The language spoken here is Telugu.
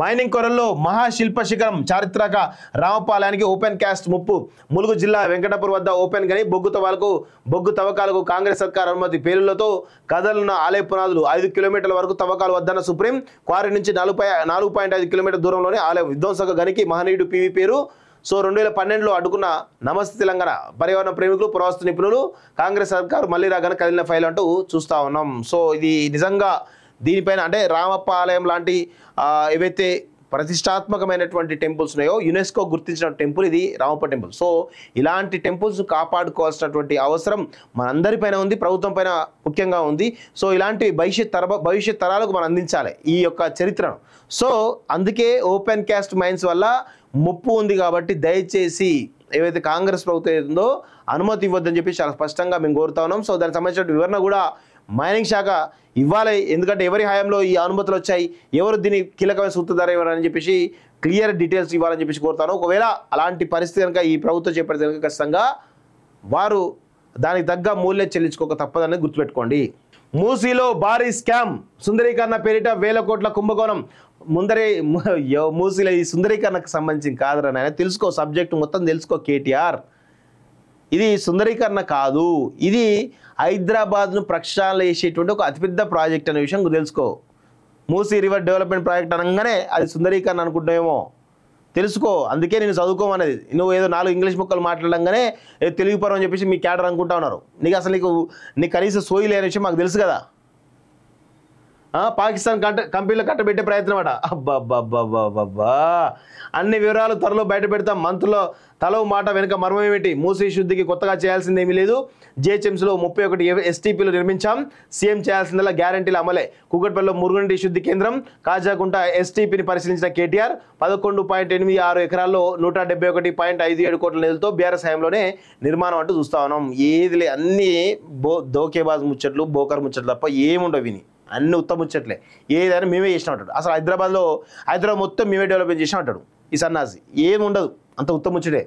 మైనింగ్ కొరల్లో మహాశిల్ప శిఖరం చారిత్రక రామపాలయానికి ఓపెన్ క్యాస్ట్ ముప్పు ములుగు జిల్లా వెంకటపూర్ వద్ద ఓపెన్ గని బొగ్గు తవాలకు బొగ్గు తవ్వకాలకు కాంగ్రెస్ సర్కార్ అనుమతి పేరులతో కదలున్న ఆలయ పునాదులు ఐదు కిలోమీటర్ల వరకు తవ్వకాలు వద్దన్న సుప్రీం క్వారీ నుంచి నాలుగు నాలుగు పాయింట్ ఐదు కిలోమీటర్ల దూరంలోనే ఆలయ విధ్వంసక గనికి మహనీయుడు పివి పేరు సో రెండు వేల పన్నెండులో అడ్డుకున్న నమస్తే తెలంగాణ పర్యావరణ ప్రేమికులు పురావస్తు నిపుణులు కాంగ్రెస్ సర్కారు మళ్ళీ రాగానే కదిలిన ఫైల్ అంటూ చూస్తూ ఉన్నాం సో ఇది నిజంగా దీనిపైన అంటే రామప్ప ఆలయం లాంటి ఏవైతే ప్రతిష్టాత్మకమైనటువంటి టెంపుల్స్ ఉన్నాయో యునెస్కో గుర్తించిన టెంపుల్ ఇది రామప్ప టెంపుల్ సో ఇలాంటి టెంపుల్స్ కాపాడుకోవాల్సినటువంటి అవసరం మనందరిపైన ఉంది ప్రభుత్వం పైన ముఖ్యంగా ఉంది సో ఇలాంటి భవిష్యత్ తర భవిష్యత్ తరాలకు మనం అందించాలి ఈ యొక్క చరిత్రను సో అందుకే ఓపెన్ క్యాస్ట్ మైన్స్ వల్ల ముప్పు ఉంది కాబట్టి దయచేసి ఏవైతే కాంగ్రెస్ ప్రభుత్వం ఉందో అనుమతి ఇవ్వద్దని చెప్పి చాలా స్పష్టంగా మేము కోరుతా ఉన్నాం సో దానికి సంబంధించిన వివరణ కూడా మైనింగ్ శాఖ ఇవ్వాలి ఎందుకంటే ఎవరి హయాంలో ఈ అనుమతులు వచ్చాయి ఎవరు దీని కీలకమైన సూత్రధార ఇవ్వాలని చెప్పేసి క్లియర్ డీటెయిల్స్ ఇవ్వాలని చెప్పేసి కోరుతాను ఒకవేళ అలాంటి పరిస్థితి కనుక ఈ ప్రభుత్వం చేపడితే కనుక ఖచ్చితంగా వారు దానికి తగ్గ మూల్యం చెల్లించుకోక తప్పదని గుర్తుపెట్టుకోండి మూసీలో భారీ స్కామ్ సుందరీకరణ పేరిట వేల కోట్ల కుంభకోణం ముందరే మూసీలో ఈ సుందరీకరణకు సంబంధించి కాదురా నాయన తెలుసుకో సబ్జెక్టు మొత్తం తెలుసుకో కేటీఆర్ ఇది సుందరీకరణ కాదు ఇది హైదరాబాద్ను ప్రక్షాళన చేసేటువంటి ఒక అతిపెద్ద ప్రాజెక్ట్ అనే విషయం తెలుసుకో మూసీ రివర్ డెవలప్మెంట్ ప్రాజెక్ట్ అనగానే అది సుందరీకరణ అనుకుంటున్నామేమో తెలుసుకో అందుకే నేను చదువుకోమనేది నువ్వు ఏదో నాలుగు ఇంగ్లీష్ ముక్కలు మాట్లాడంగానే తెలుగు పరం అని చెప్పేసి మీ క్యాడర్ అనుకుంటా ఉన్నారు నీకు అసలు నీకు నీకు కనీసం సోయి లేని విషయం మాకు తెలుసు కదా పాకిస్తాన్ కంట కంపెనీలు కట్టబెట్టే ప్రయత్నం అట అబ్బాబ్బాబ్బాబ్బాబ్బా అన్ని వివరాలు త్వరలో బయట పెడతాం మంత్లో తలవు మాట వెనుక మర్మం ఏమిటి మూసీ శుద్ధికి కొత్తగా చేయాల్సిందేమీ లేదు జేహెచ్ఎంసీలో ముప్పై ఒకటి ఎస్టీపీలు నిర్మించాం సీఎం చేయాల్సిందల్లా గ్యారంటీలు అమలే కుకట్పల్లిలో మురుగునీటి శుద్ధి కేంద్రం కాజాకుంట ఎస్టీపీని పరిశీలించిన కేటీఆర్ పదకొండు పాయింట్ ఎనిమిది ఆరు ఎకరాల్లో నూట డెబ్బై ఒకటి పాయింట్ ఐదు ఏడు కోట్ల నిధులతో బీఆర్ఎస్ హయాంలోనే నిర్మాణం అంటూ చూస్తా ఉన్నాం ఏది అన్నీ బో దోకేబాజ్ ముచ్చట్లు బోకర్ ముచ్చట్లు తప్ప ఏముండవు విని అన్ని ఉత్తమ ముచ్చట్లే ఏదైనా మేమే చేసినా అంటాడు అసలు హైదరాబాద్లో హైదరాబాద్ మొత్తం మేమే డెవలప్మెంట్ చేసినా అంటాడు ఈ సన్నాసి ఏం ఉండదు అంత ఉత్తమ ముచ్చటే